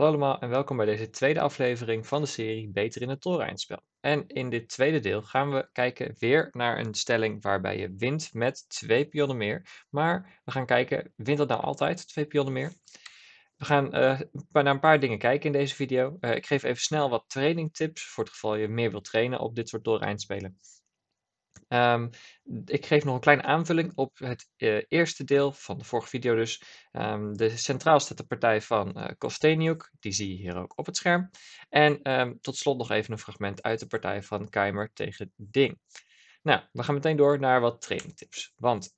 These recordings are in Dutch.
Hallo allemaal en welkom bij deze tweede aflevering van de serie Beter in het Torreinspel. En in dit tweede deel gaan we kijken weer naar een stelling waarbij je wint met twee pionnen meer. Maar we gaan kijken, wint dat nou altijd, twee pionnen meer? We gaan uh, naar een paar dingen kijken in deze video. Eh, ik geef even snel wat tips voor het geval je meer wilt trainen op dit soort Torreinspelen. Um, ik geef nog een kleine aanvulling op het eh, eerste deel van de vorige video dus. Ehm, de centraal staat de partij van uh, eh, Kosteniuk, die zie je hier ook op het scherm. En ehm, tot slot nog even een fragment uit de partij van Keimer tegen Ding. Nou, we gaan meteen door naar wat trainingtips. Want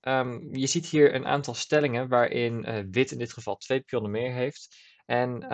je ziet hier een aantal stellingen waarin eh, wit in dit geval twee pionnen meer heeft. En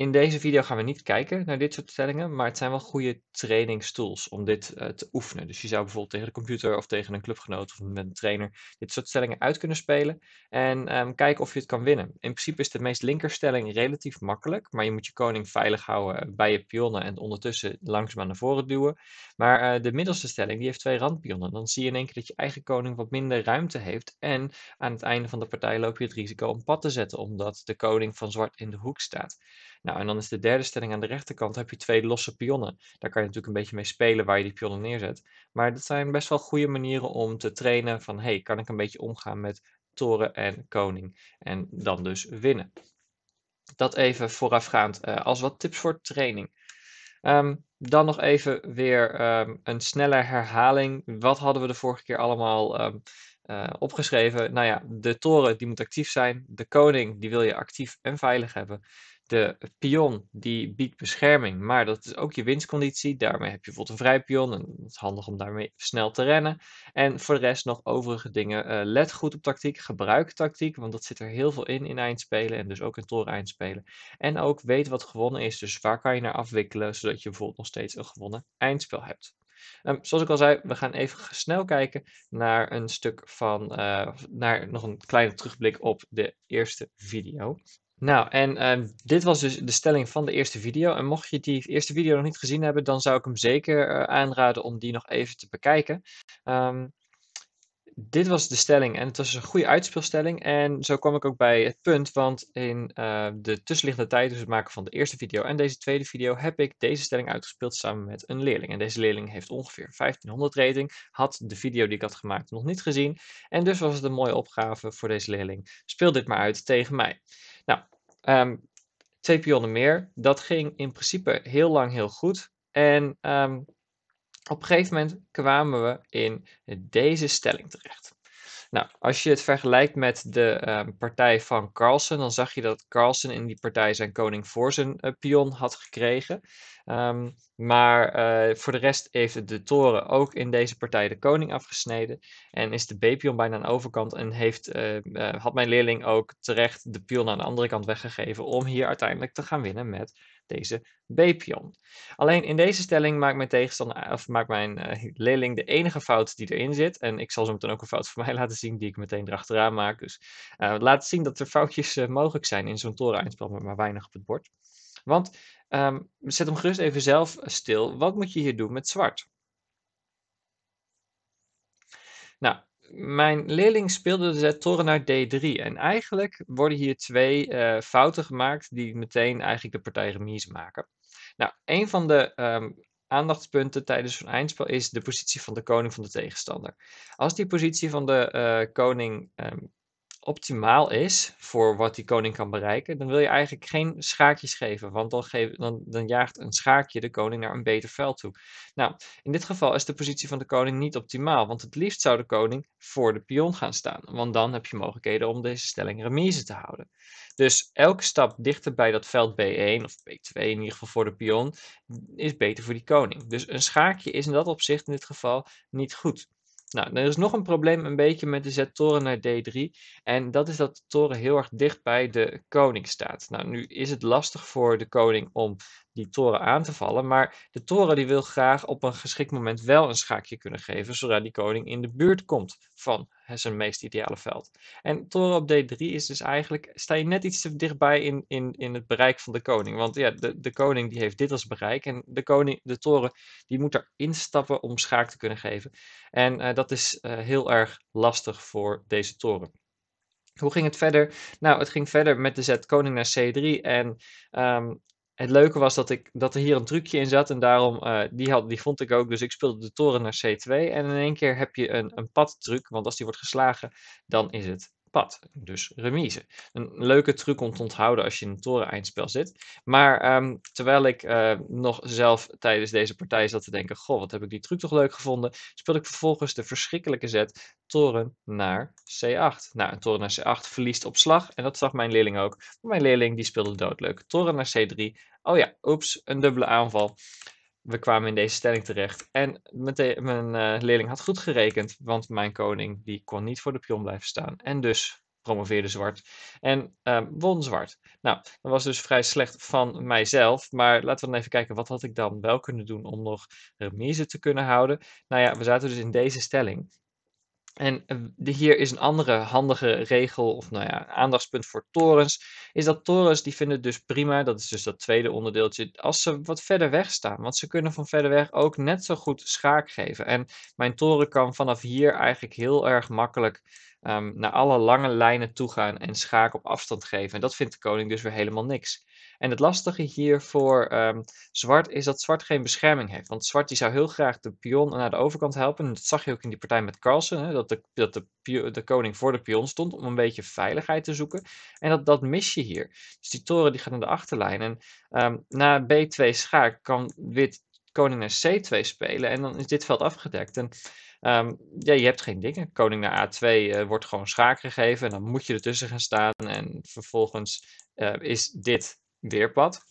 in deze video gaan we niet kijken naar dit soort stellingen, maar het zijn wel goede trainingstools om dit eh, te oefenen. Dus je zou bijvoorbeeld tegen de computer of tegen een clubgenoot of met een trainer dit soort stellingen uit kunnen spelen en ehm, kijken of je het kan winnen. In principe is de meest linkerstelling relatief makkelijk, maar je moet je koning veilig houden eh, bij je pionnen en ondertussen langzaam naar voren duwen. Maar eh, de middelste stelling die heeft twee randpionnen. Dan zie je in één keer dat je eigen koning wat minder ruimte heeft en aan het einde van de partij loop je het risico om pad te zetten omdat de koning van zwart in de hoek staat. Nou, en dan is de derde stelling aan de rechterkant, heb je twee losse pionnen. Daar kan je natuurlijk een beetje mee spelen waar je die pionnen neerzet. Maar dat zijn best wel goede manieren om te trainen van, hey, kan ik een beetje omgaan met toren en koning? En dan dus winnen. Dat even voorafgaand eh, als wat tips voor training. Ehm, dan nog even weer ehm, een snelle herhaling. Wat hadden we de vorige keer allemaal ehm, eh, opgeschreven? Nou ja, de toren die moet actief zijn. De koning die wil je actief en veilig hebben de pion die biedt bescherming, maar dat is ook je winstconditie. Daarmee heb je bijvoorbeeld een vrij pion en het is handig om daarmee snel te rennen. En voor de rest nog overige dingen. Uh, let goed op tactiek, gebruik tactiek, want dat zit er heel veel in in eindspelen en dus ook in toren eindspelen. En ook weet wat gewonnen is, dus waar kan je naar afwikkelen, zodat je bijvoorbeeld nog steeds een gewonnen eindspel hebt. Um, zoals ik al zei, we gaan even snel kijken naar een stuk van, eh, naar nog een kleine terugblik op de eerste video. Nou, en ehm, dit was dus de stelling van de eerste video. En mocht je die eerste video nog niet gezien hebben, dan zou ik hem zeker eh, aanraden om die nog even te bekijken. Ehm, dit was de stelling en het was een goede uitspeelstelling. En zo kwam ik ook bij het punt, want in eh, de tussenliggende tijd, dus het maken van de eerste video en deze tweede video, heb ik deze stelling uitgespeeld samen met een leerling. En deze leerling heeft ongeveer 1500 rating, had de video die ik had gemaakt nog niet gezien. En dus was het een mooie opgave voor deze leerling. Speel dit maar uit tegen mij. Nou, um, pionnen meer, dat ging in principe heel lang heel goed. En ehm, op een gegeven moment kwamen we in deze stelling terecht. Nou, als je het vergelijkt met de ehm, partij van Carlsen, dan zag je dat Carlsen in die partij zijn koning voor zijn eh, pion had gekregen. Ehm, maar eh, voor de rest heeft de toren ook in deze partij de koning afgesneden. En is de B-pion bijna aan de overkant. En heeft, ehm, eh, had mijn leerling ook terecht de pion aan de andere kant weggegeven. Om hier uiteindelijk te gaan winnen met deze B-pion. Alleen in deze stelling maakt mijn tegenstander, of maakt mijn eh, leerling de enige fout die erin zit. En ik zal zo meteen ook een fout voor mij laten zien die ik meteen erachteraan maak. Dus laat zien dat er foutjes mogelijk zijn in zo'n toren maar weinig op het bord. Want ehm, zet hem gerust even zelf stil. Wat moet je hier doen met zwart? Nou, mijn leerling speelde de toren naar D3. En eigenlijk worden hier twee eh, fouten gemaakt die meteen eigenlijk de partij remise maken. Nou, een van de ehm, aandachtspunten tijdens zo'n eindspel is de positie van de koning van de tegenstander. Als die positie van de eh, koning ehm, optimaal is voor wat die koning kan bereiken, dan wil je eigenlijk geen schaakjes geven, want dan, geef, dan, dan jaagt een schaakje de koning naar een beter veld toe. Nou, in dit geval is de positie van de koning niet optimaal, want het liefst zou de koning voor de pion gaan staan, want dan heb je mogelijkheden om deze stelling remise te houden. Dus elke stap dichter bij dat veld B1 of B2 in ieder geval voor de pion is beter voor die koning. Dus een schaakje is in dat opzicht in dit geval niet goed. Nou, er is nog een probleem een beetje met de toren naar d3. En dat is dat de toren heel erg dicht bij de koning staat. Nou, nu is het lastig voor de koning om die toren aan te vallen. Maar de toren die wil graag op een geschikt moment wel een schaakje kunnen geven, zodra die koning in de buurt komt van zijn meest ideale veld. En toren op d3 is dus eigenlijk, sta je net iets te dichtbij in, in, in het bereik van de koning. Want ja, de, de koning die heeft dit als bereik en de, koning, de toren die moet er instappen om schaak te kunnen geven. En eh, dat is eh, heel erg lastig voor deze toren. Hoe ging het verder? Nou, het ging verder met de zet koning naar c3. En ehm, het leuke was dat, ik, dat er hier een trucje in zat en daarom, uh, die, had, die vond ik ook. Dus ik speelde de toren naar C2 en in één keer heb je een, een padtruc, want als die wordt geslagen, dan is het pad. Dus remise. Een leuke truc om te onthouden als je in een toren-eindspel zit. Maar ehm, terwijl ik eh, nog zelf tijdens deze partij zat te denken: Goh, wat heb ik die truc toch leuk gevonden? Speelde ik vervolgens de verschrikkelijke zet toren naar C8. Nou, een toren naar C8 verliest op slag. En dat zag mijn leerling ook. mijn leerling die speelde doodleuk. Toren naar C3 Oh ja, oeps, een dubbele aanval. We kwamen in deze stelling terecht. En mijn eh, leerling had goed gerekend, want mijn koning die kon niet voor de pion blijven staan. En dus promoveerde zwart en ehm, won zwart. Nou, dat was dus vrij slecht van mijzelf. Maar laten we dan even kijken, wat had ik dan wel kunnen doen om nog remise te kunnen houden? Nou ja, we zaten dus in deze stelling. En eh, hier is een andere handige regel, of nou ja, aandachtspunt voor torens, is dat torens die vinden dus prima, dat is dus dat tweede onderdeeltje, als ze wat verder weg staan. Want ze kunnen van verder weg ook net zo goed schaak geven. En mijn toren kan vanaf hier eigenlijk heel erg makkelijk ehm, naar alle lange lijnen toe gaan en schaak op afstand geven. En dat vindt de koning dus weer helemaal niks. En het lastige hier voor ehm, zwart is dat zwart geen bescherming heeft. Want zwart die zou heel graag de pion naar de overkant helpen. En dat zag je ook in die partij met Carlsen. Hè, dat de, dat de, koning voor de pion stond om een beetje veiligheid te zoeken. En dat, dat mis je hier. Dus die toren die gaat naar de achterlijn. En ehm, na B2 schaak kan wit koning naar C2 spelen. En dan is dit veld afgedekt. En ehm, ja, je hebt geen dingen. Koning naar A2 eh, wordt gewoon schaak gegeven. En dan moet je ertussen gaan staan. En vervolgens eh, is dit Weerpad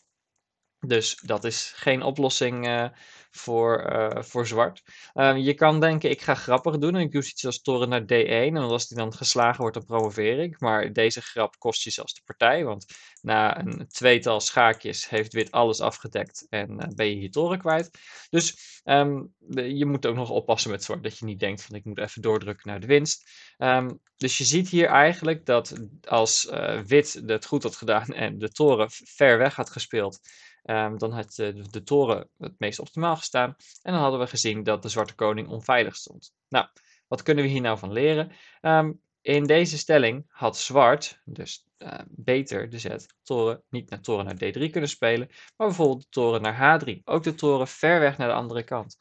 dus dat is geen oplossing eh, voor, eh, voor zwart. Ehm, je kan denken, ik ga grappig doen en ik doe iets als toren naar D1. En als die dan geslagen wordt, dan promoveer ik. Maar deze grap kost je zelfs de partij. Want na een tweetal schaakjes heeft wit alles afgedekt en eh, ben je je toren kwijt. Dus ehm, je moet ook nog oppassen met zwart. Dat je niet denkt van ik moet even doordrukken naar de winst. Ehm, dus je ziet hier eigenlijk dat als wit het goed had gedaan en de toren ver weg had gespeeld... Ehm, dan had eh, de, de toren het meest optimaal gestaan. En dan hadden we gezien dat de Zwarte Koning onveilig stond. Nou, wat kunnen we hier nou van leren? Ehm, in deze stelling had zwart, dus ehm, beter de zet, toren niet naar toren naar d3 kunnen spelen, maar bijvoorbeeld de toren naar h3. Ook de toren ver weg naar de andere kant.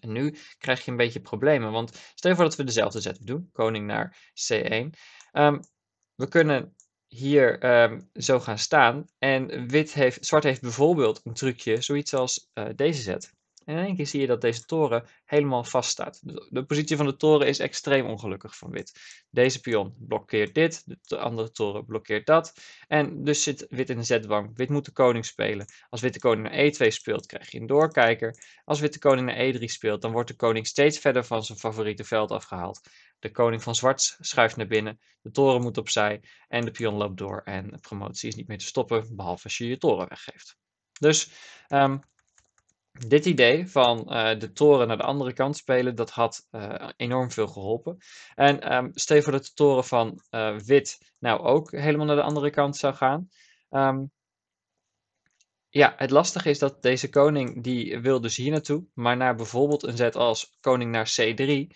En nu krijg je een beetje problemen, want stel je voor dat we dezelfde zet doen, koning naar c1. we kunnen hier ehm, zo gaan staan. En wit heeft, zwart heeft bijvoorbeeld een trucje, zoiets als eh, deze zet. En in één keer zie je dat deze toren helemaal vast staat. De, positie van de toren is extreem ongelukkig van wit. Deze pion blokkeert dit, de andere toren blokkeert dat. En dus zit wit in de zetwang. Wit moet de koning spelen. Als wit de koning naar e2 speelt, krijg je een doorkijker. Als wit de koning naar e3 speelt, dan wordt de koning steeds verder van zijn favoriete veld afgehaald. De koning van zwart schuift naar binnen. De toren moet opzij. En de pion loopt door. En de promotie is niet meer te stoppen. Behalve als je je toren weggeeft. Dus ehm, dit idee van eh, de toren naar de andere kant spelen, dat had eh, enorm veel geholpen. En um, voor dat de toren van eh, wit nou ook helemaal naar de andere kant zou gaan. Ehm, ja, het lastige is dat deze koning die wil dus hier naartoe, maar naar bijvoorbeeld een zet als koning naar C3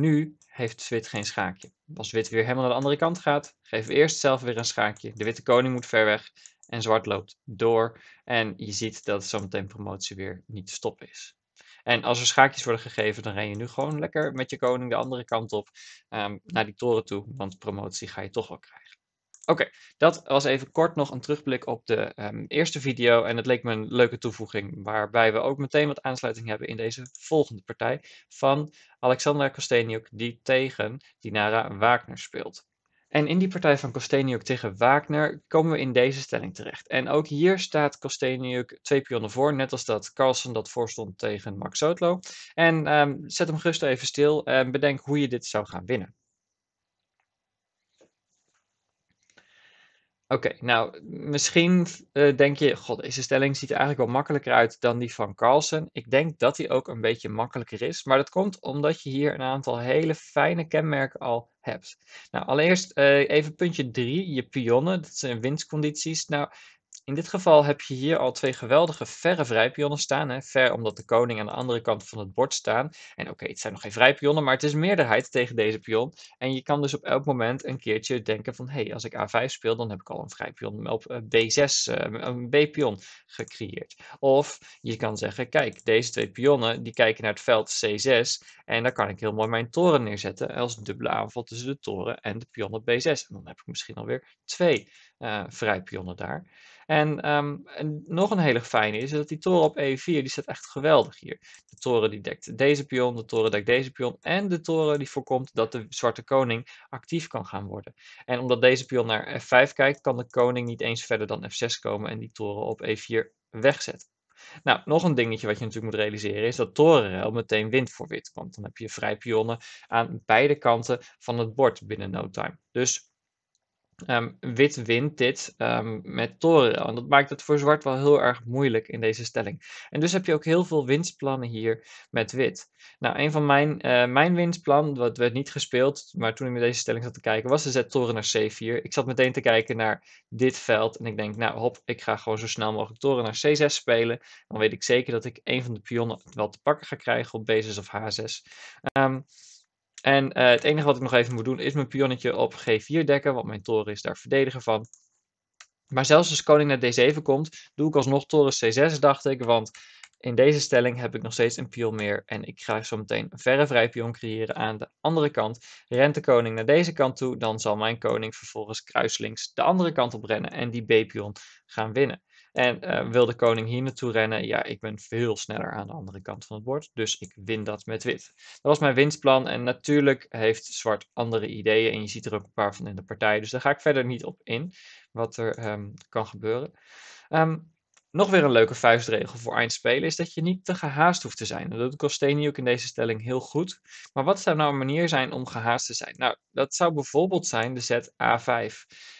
nu heeft zwit geen schaakje. Als zwit weer helemaal naar de andere kant gaat, geven we eerst zelf weer een schaakje. De witte koning moet ver weg en zwart loopt door. En je ziet dat zometeen promotie weer niet stop stoppen is. En als er schaakjes worden gegeven, dan ren je nu gewoon lekker met je koning de andere kant op um, naar die toren toe. Want promotie ga je toch wel krijgen. Oké, dat was even kort nog een terugblik op de ehm, eerste video. En het leek me een leuke toevoeging, waarbij we ook meteen wat aansluiting hebben in deze volgende partij van Alexandra Kosteniuk, die tegen Dinara Wagner speelt. En in die partij van Kosteniuk tegen Wagner komen we in deze stelling terecht. En ook hier staat Kosteniuk twee pionnen voor, net als dat Carlsen dat voorstond tegen Max Zotlo. En ehm, zet hem gerust even stil en bedenk hoe je dit zou gaan winnen. Oké, nou, misschien eh, denk je, god, deze stelling ziet er eigenlijk wel makkelijker uit dan die van Carlsen. Ik denk dat die ook een beetje makkelijker is, maar dat komt omdat je hier een aantal hele fijne kenmerken al hebt. Nou, allereerst eh, even puntje 3, je pionnen, dat zijn winstcondities. Nou, in dit geval heb je hier al twee geweldige verre vrijpionnen staan. Hè? Ver omdat de koning aan de andere kant van het bord staan. En oké, het zijn nog geen vrijpionnen, maar het is meerderheid tegen deze pion. En je kan dus op elk moment een keertje denken van... hé, hey, als ik A5 speel, dan heb ik al een vrijpion op eh, B6, eh, een B-pion gecreëerd. Of je kan zeggen, kijk, deze twee pionnen die kijken naar het veld C6... en daar kan ik heel mooi mijn toren neerzetten als dubbele aanval tussen de toren en de pion op B6. En dan heb ik misschien alweer twee uh, vrijpionnen daar. En, ehm, en, nog een hele fijne is dat die toren op E4, die staat echt geweldig hier. De toren die dekt deze pion, de toren dekt deze pion en de toren die voorkomt dat de zwarte koning actief kan gaan worden. En omdat deze pion naar F5 kijkt, kan de koning niet eens verder dan F6 komen en die toren op E4 wegzetten. Nou, nog een dingetje wat je natuurlijk moet realiseren is dat torenruil meteen wint voor wit. Want dan heb je vrij pionnen aan beide kanten van het bord binnen no time. Dus Ehm, wit wint dit ehm, met toren, En dat maakt het voor zwart wel heel erg moeilijk in deze stelling. En dus heb je ook heel veel winstplannen hier met wit. Nou, een van mijn, uh, mijn winstplan, wat werd niet gespeeld, maar toen ik met deze stelling zat te kijken, was de zet toren naar C4. Ik zat meteen te kijken naar dit veld en ik denk, nou hop, ik ga gewoon zo snel mogelijk toren naar C6 spelen. Dan weet ik zeker dat ik een van de pionnen wel te pakken ga krijgen op B6 of H6. Um, en eh, het enige wat ik nog even moet doen is mijn pionnetje op g4 dekken, want mijn toren is daar verdediger van. Maar zelfs als koning naar d7 komt, doe ik alsnog toren c6, dacht ik, want in deze stelling heb ik nog steeds een pion meer en ik ga zo meteen een verre pion creëren aan de andere kant. Rent de koning naar deze kant toe, dan zal mijn koning vervolgens kruislinks de andere kant op rennen en die b-pion gaan winnen. En uh, wil de koning hier naartoe rennen? Ja, ik ben veel sneller aan de andere kant van het bord, dus ik win dat met wit. Dat was mijn winstplan en natuurlijk heeft zwart andere ideeën en je ziet er ook een paar van in de partij. Dus daar ga ik verder niet op in, wat er ehm, kan gebeuren. Ehm, nog weer een leuke vuistregel voor eindspelen is dat je niet te gehaast hoeft te zijn. Dat doet Costeni ook in deze stelling heel goed. Maar wat zou nou een manier zijn om gehaast te zijn? Nou, dat zou bijvoorbeeld zijn de zet A5.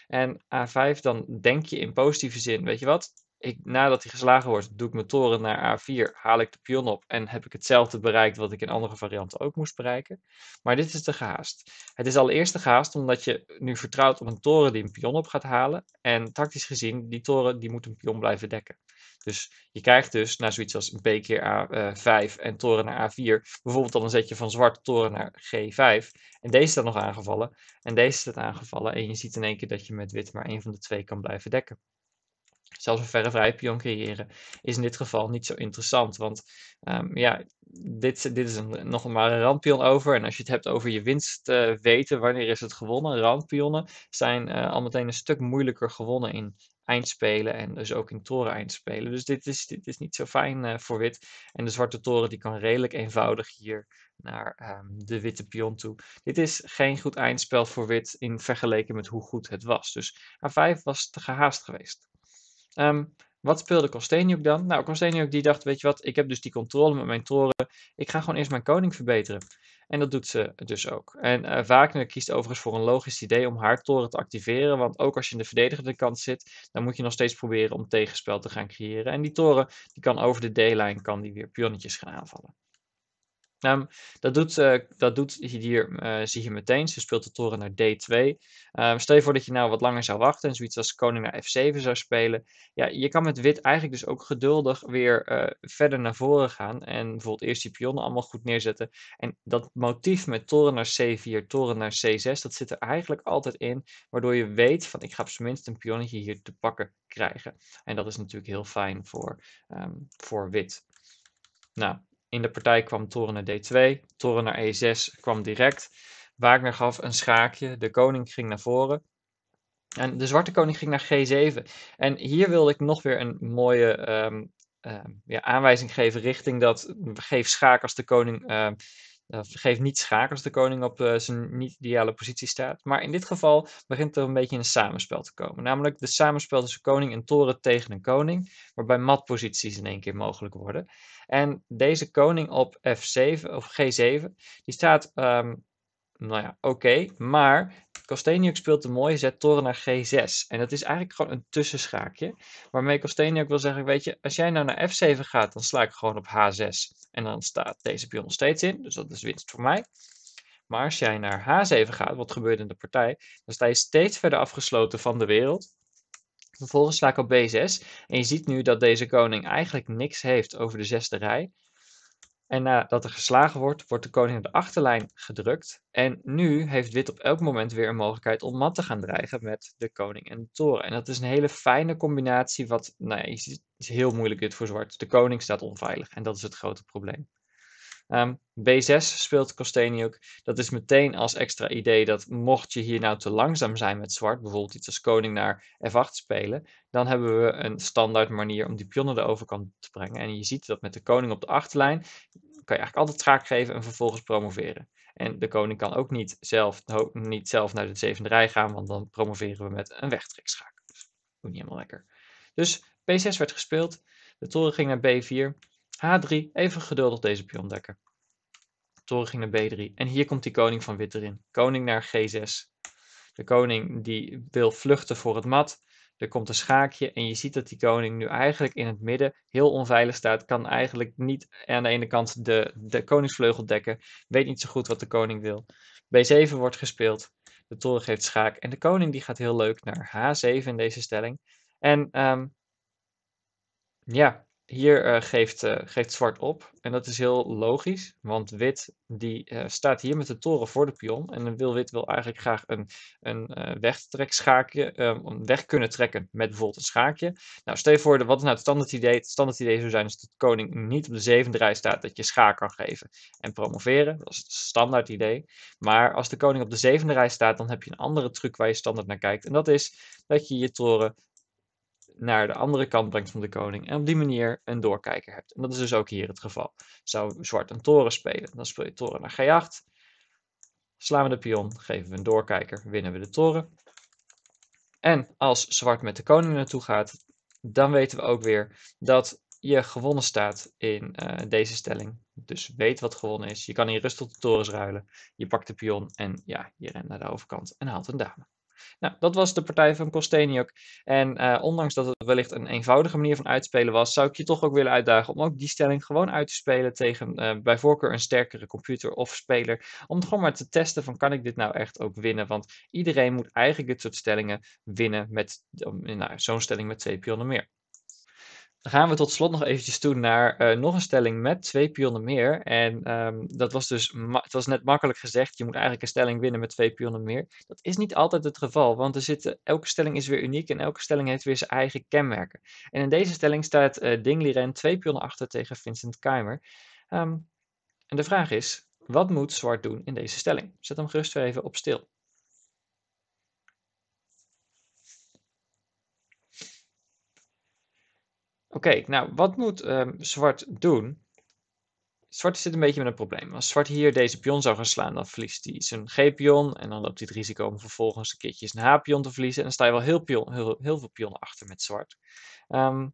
En A5, dan denk je in positieve zin, weet je wat? ik, nadat hij geslagen wordt, doe ik mijn toren naar A4, haal ik de pion op en heb ik hetzelfde bereikt wat ik in andere varianten ook moest bereiken. Maar dit is te gehaast. Het is allereerst te gehaast omdat je nu vertrouwt op een toren die een pion op gaat halen. En tactisch gezien, die toren die moet een pion blijven dekken. Dus je krijgt dus na zoiets als B keer A5 eh, en toren naar A4, bijvoorbeeld dan een zetje van zwart toren naar G5. En deze staat nog aangevallen en deze staat aangevallen. En je ziet in één keer dat je met wit maar één van de twee kan blijven dekken zelfs een verrevrij pion creëren, is in dit geval niet zo interessant. Want ehm, ja, dit, dit is een, nog maar een randpion over. En als je het hebt over je winst eh, weten, wanneer is het gewonnen? Randpionnen zijn eh, al meteen een stuk moeilijker gewonnen in eindspelen en dus ook in toren eindspelen. Dus dit is, dit is niet zo fijn eh, voor wit. En de zwarte toren die kan redelijk eenvoudig hier naar ehm, de witte pion toe. Dit is geen goed eindspel voor wit in vergeleken met hoe goed het was. Dus A5 was te gehaast geweest. Ehm, wat speelde Kosteniuk dan? Nou, Kosteniuk die dacht, weet je wat, ik heb dus die controle met mijn toren. Ik ga gewoon eerst mijn koning verbeteren. En dat doet ze dus ook. En uh, Wagner kiest overigens voor een logisch idee om haar toren te activeren. Want ook als je in de verdedigende kant zit, dan moet je nog steeds proberen om tegenspel te gaan creëren. En die toren die kan over de D-lijn, kan die weer pionnetjes gaan aanvallen. Um, dat, doet, uh, dat doet hier, uh, zie je meteen. Ze speelt de toren naar d2. Um, ehm, stel je voor dat je nou wat langer zou wachten en zoiets als koning naar f7 zou spelen. Ja, je kan met wit eigenlijk dus ook geduldig weer eh, verder naar voren gaan. En bijvoorbeeld eerst die pionnen allemaal goed neerzetten. En dat motief met toren naar c4, toren naar c6, dat zit er eigenlijk altijd in. Waardoor je weet van ik ga op zijn minst een pionnetje hier te pakken krijgen. En dat is natuurlijk heel fijn voor, ehm, voor wit. Nou, in de partij kwam Toren D2, Toren naar E6 kwam direct. Wagner gaf een schaakje, de koning ging naar voren. En de zwarte koning ging naar G7. En hier wilde ik nog weer een mooie ehm, ehm, ja, aanwijzing geven richting dat geef schaak als de koning ehm, eh, geeft niet schaak als de koning op eh, zijn niet-ideale positie staat. Maar in dit geval begint er een beetje een samenspel te komen. Namelijk de samenspel tussen koning en toren tegen een koning. Waarbij matposities in één keer mogelijk worden. En deze koning op f7 of g7, die staat... Ehm, nou ja, oké, maar Kosteniuk speelt een mooie zet toren naar G6. En dat is eigenlijk gewoon een tussenschaakje. Waarmee Kosteniuk wil zeggen, weet je, als jij nou naar F7 gaat, dan sla ik gewoon op H6. En dan staat deze pion nog steeds in, dus dat is winst voor mij. Maar als jij naar H7 gaat, wat gebeurt in de partij, dan sta je steeds verder afgesloten van de wereld. Vervolgens sla ik op B6. En je ziet nu dat deze koning eigenlijk niks heeft over de zesde rij. En nadat er geslagen wordt, wordt de koning op de achterlijn gedrukt. En nu heeft wit op elk moment weer een mogelijkheid om mat te gaan dreigen met de koning en de toren. En dat is een hele fijne combinatie, wat nou ja, is heel moeilijk dit voor zwart. De koning staat onveilig en dat is het grote probleem. Ehm, B6 speelt Kosteniuk. Dat is meteen als extra idee dat mocht je hier nou te langzaam zijn met zwart, bijvoorbeeld iets als koning naar F8 spelen, dan hebben we een standaard manier om die pion naar de overkant te brengen. En je ziet dat met de koning op de achterlijn kan je eigenlijk altijd schaak geven en vervolgens promoveren. En de koning kan ook niet zelf, niet zelf naar de zevende rij gaan, want dan promoveren we met een wegtrekschaak. Dat dus, is niet helemaal lekker. Dus B6 werd gespeeld. De toren ging naar B4. H3, even geduldig deze pion dekken. Toren ging naar B3. En hier komt die koning van wit erin. Koning naar G6. De koning die wil vluchten voor het mat. Er komt een schaakje en je ziet dat die koning nu eigenlijk in het midden heel onveilig staat. Kan eigenlijk niet aan de ene kant de, de koningsvleugel dekken. Weet niet zo goed wat de koning wil. B7 wordt gespeeld. De toren geeft schaak. En de koning die gaat heel leuk naar H7 in deze stelling. En ehm, ja, hier eh, geeft, uh, geeft zwart op. En dat is heel logisch, want wit die, eh, staat hier met de toren voor de pion. En wil wit wil eigenlijk graag een, een schaakje um, ehm, weg kunnen trekken met bijvoorbeeld een schaakje. Nou, stel je voor, de, wat is nou het standaard idee? Het standaard idee zou zijn als de koning niet op de zevende rij staat, dat je schaak kan geven en promoveren. Dat is het standaard idee. Maar als de koning op de zevende rij staat, dan heb je een andere truc waar je standaard naar kijkt. En dat is dat je je toren naar de andere kant brengt van de koning. En op die manier een doorkijker hebt. En dat is dus ook hier het geval. Zou zwart een toren spelen, dan speel je toren naar g8. Slaan we de pion, geven we een doorkijker, winnen we de toren. En als zwart met de koning naartoe gaat, dan weten we ook weer dat je gewonnen staat in eh, deze stelling. Dus weet wat gewonnen is. Je kan hier tot de torens ruilen. Je pakt de pion en ja, je rent naar de overkant en haalt een dame. Nou, dat was de partij van Kosteniok. En eh, ondanks dat het wellicht een eenvoudige manier van uitspelen was, zou ik je toch ook willen uitdagen om ook die stelling gewoon uit te spelen tegen eh, bij voorkeur een sterkere computer of speler. Om gewoon maar te testen van kan ik dit nou echt ook winnen? Want iedereen moet eigenlijk dit soort stellingen winnen met nou, zo'n stelling met twee pionnen meer. Dan gaan we tot slot nog eventjes toe naar eh, nog een stelling met twee pionnen meer. En ehm, dat was dus, het was net makkelijk gezegd, je moet eigenlijk een stelling winnen met twee pionnen meer. Dat is niet altijd het geval, want er zitten, elke stelling is weer uniek en elke stelling heeft weer zijn eigen kenmerken. En in deze stelling staat uh, eh, Ding Liren twee pionnen achter tegen Vincent Keimer. Ehm, en de vraag is, wat moet zwart doen in deze stelling? Zet hem gerust weer even op stil. Oké, nou wat moet ehm, zwart doen? Zwart zit een beetje met een probleem. Als zwart hier deze pion zou gaan slaan, dan verliest hij zijn g-pion. En dan loopt hij het risico om vervolgens een keertje zijn h-pion te verliezen. En dan sta je wel heel, heel, veel pionnen achter met zwart. Ehm,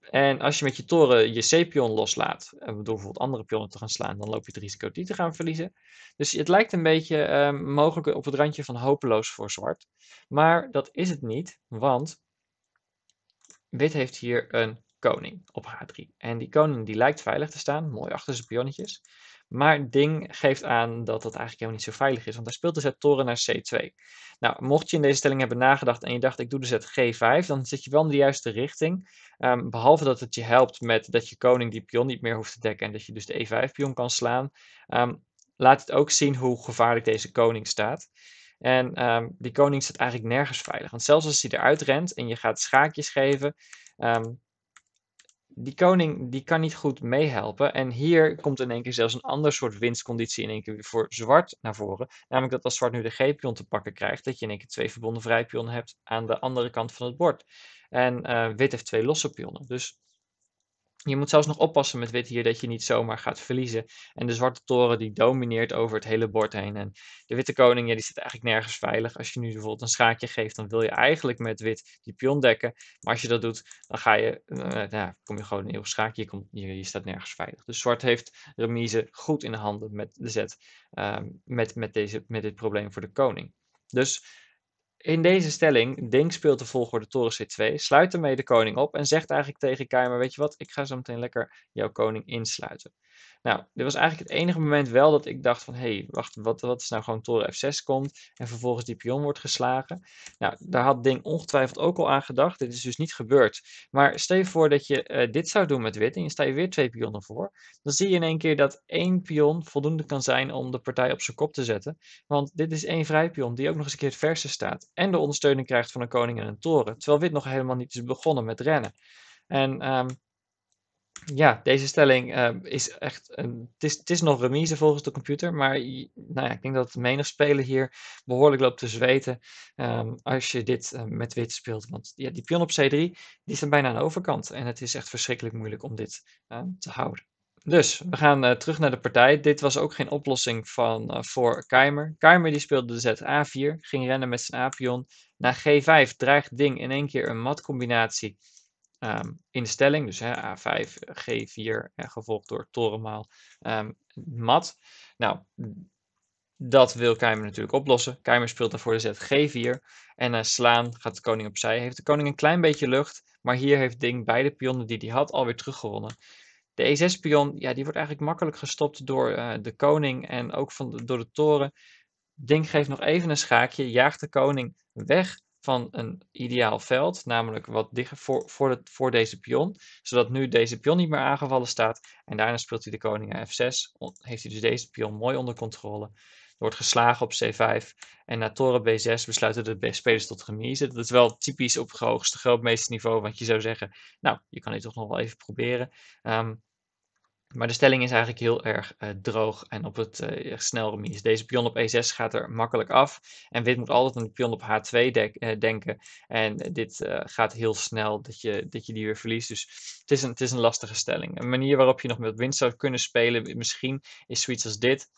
en als je met je toren je c-pion loslaat, eh, door bijvoorbeeld andere pionnen te gaan slaan, dan loop je het risico die te gaan verliezen. Dus het lijkt een beetje ehm, mogelijk op het randje van hopeloos voor zwart. Maar dat is het niet, want Wit heeft hier een koning op H3. En die koning die lijkt veilig te staan, mooi achter zijn pionnetjes. Maar ding geeft aan dat dat eigenlijk helemaal niet zo veilig is, want hij speelt de zet toren naar C2. Nou, mocht je in deze stelling hebben nagedacht en je dacht ik doe de zet G5, dan zit je wel in de juiste richting. Ehm, behalve dat het je helpt met dat je koning die pion niet meer hoeft te dekken en dat je dus de E5 pion kan slaan. Ehm, laat het ook zien hoe gevaarlijk deze koning staat. En ehm, die koning zit eigenlijk nergens veilig. Want zelfs als hij eruit rent en je gaat schaakjes geven, ehm, die koning die kan niet goed meehelpen. En hier komt in één keer zelfs een ander soort winstconditie in één keer voor zwart naar voren. Namelijk dat als zwart nu de g-pion te pakken krijgt, dat je in één keer twee verbonden vrijpionnen hebt aan de andere kant van het bord. En eh, wit heeft twee losse pionnen. Dus je moet zelfs nog oppassen met wit hier dat je niet zomaar gaat verliezen. En de zwarte toren die domineert over het hele bord heen. En de witte koning die zit eigenlijk nergens veilig. Als je nu bijvoorbeeld een schaakje geeft, dan wil je eigenlijk met wit die pion dekken. Maar als je dat doet, dan ga je, eh, kom je gewoon een heel schaakje. Je, je, je, staat nergens veilig. Dus zwart heeft remise goed in de handen met de zet. Ehm, met, met, deze, met dit probleem voor de koning. Dus in deze stelling, Ding speelt de volgorde toren c2, sluit ermee de koning op en zegt eigenlijk tegen Keimer, weet je wat, ik ga zo meteen lekker jouw koning insluiten. Nou, dit was eigenlijk het enige moment wel dat ik dacht van... hé, hey, wacht, wat, wat is nou gewoon toren f6 komt... en vervolgens die pion wordt geslagen. Nou, daar had Ding ongetwijfeld ook al aan gedacht. Dit is dus niet gebeurd. Maar stel je voor dat je eh, dit zou doen met wit... en je sta je weer twee pionnen voor. Dan zie je in één keer dat één pion voldoende kan zijn... om de partij op zijn kop te zetten. Want dit is één vrijpion die ook nog eens een keer het verse staat... en de ondersteuning krijgt van een koning en een toren. Terwijl wit nog helemaal niet is begonnen met rennen. En... Ehm, ja, deze stelling ehm, is echt. Het is, nog remise volgens de computer. Maar nou ja, ik denk dat menig speler hier behoorlijk loopt te zweten. Ehm, als je dit ehm, met wit speelt. Want ja, die pion op C3 die staat bijna aan de overkant. En het is echt verschrikkelijk moeilijk om dit te houden. Dus we gaan eh, terug naar de partij. Dit was ook geen oplossing van, eh, voor Keimer. Keimer die speelde de zet A4, ging rennen met zijn A-pion. Na G5 dreigt Ding in één keer een matcombinatie um, instelling, dus hè, A5, G4, en gevolgd door torenmaal ehm, mat. Nou, dat wil Keimer natuurlijk oplossen. Keimer speelt daarvoor de zet G4. En eh, slaan gaat de koning opzij. Heeft de koning een klein beetje lucht. Maar hier heeft Ding beide pionnen die hij had alweer teruggewonnen. De E6-pion, ja, die wordt eigenlijk makkelijk gestopt door eh, de koning en ook van door de toren. Ding geeft nog even een schaakje, jaagt de koning weg van een ideaal veld, namelijk wat dichter voor, voor, voor deze pion, zodat nu deze pion niet meer aangevallen staat. En daarna speelt hij de koning naar f6, heeft hij dus deze pion mooi onder controle. wordt geslagen op c5 en na toren b6 besluiten de spelers tot remise. Dat is wel typisch op het hoogste grootmeesterniveau, want je zou zeggen, nou, je kan dit toch nog wel even proberen. Ehm, maar de stelling is eigenlijk heel erg eh, droog en op het uh, snel remise. Deze pion op e6 gaat er makkelijk af. En wit moet altijd aan de pion op h2 eh, denken. En dit gaat heel snel dat je, dat je die weer verliest. Dus het is, een, het is een lastige stelling. Een manier waarop je nog met winst zou kunnen spelen, misschien, is zoiets als dit.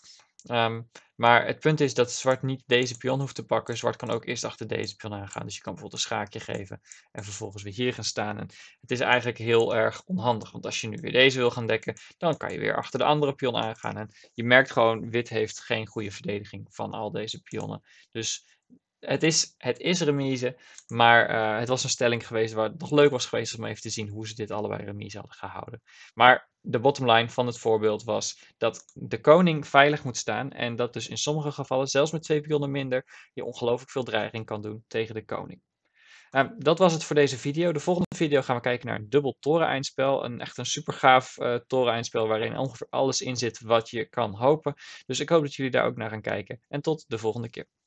Ehm, maar het punt is dat zwart niet deze pion hoeft te pakken. Zwart kan ook eerst achter deze pion aangaan. Dus je kan bijvoorbeeld een schaakje geven en vervolgens weer hier gaan staan. En het is eigenlijk heel erg onhandig, want als je nu weer deze wil gaan dekken, dan kan je weer achter de andere pion aangaan. En je merkt gewoon, wit heeft geen goede verdediging van al deze pionnen. Dus het is, het is remise, maar eh, het was een stelling geweest waar het nog leuk was geweest om even te zien hoe ze dit allebei remise hadden gehouden. Maar de bottom line van het voorbeeld was dat de koning veilig moet staan en dat dus in sommige gevallen, zelfs met twee pionnen minder, je ongelooflijk veel dreiging kan doen tegen de koning. Ehm, dat was het voor deze video. De volgende video gaan we kijken naar een dubbel toren-eindspel. Een echt een super gaaf eh, toren-eindspel waarin ongeveer alles in zit wat je kan hopen. Dus ik hoop dat jullie daar ook naar gaan kijken. En tot de volgende keer.